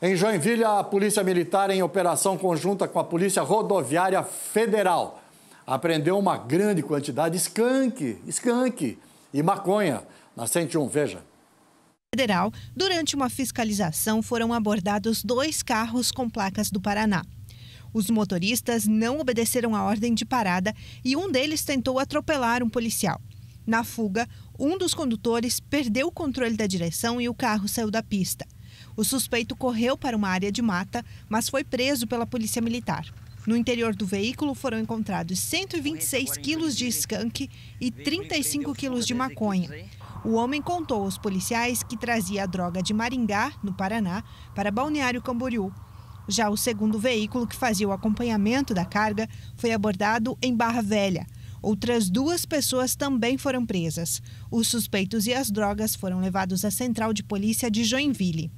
Em Joinville, a Polícia Militar, em operação conjunta com a Polícia Rodoviária Federal, apreendeu uma grande quantidade de skunk, skunk e maconha na 101, veja. Federal, durante uma fiscalização foram abordados dois carros com placas do Paraná. Os motoristas não obedeceram à ordem de parada e um deles tentou atropelar um policial. Na fuga, um dos condutores perdeu o controle da direção e o carro saiu da pista. O suspeito correu para uma área de mata, mas foi preso pela polícia militar. No interior do veículo foram encontrados 126 quilos de skunk e 35 quilos de maconha. O homem contou aos policiais que trazia a droga de Maringá, no Paraná, para Balneário Camboriú. Já o segundo veículo que fazia o acompanhamento da carga foi abordado em Barra Velha. Outras duas pessoas também foram presas. Os suspeitos e as drogas foram levados à central de polícia de Joinville.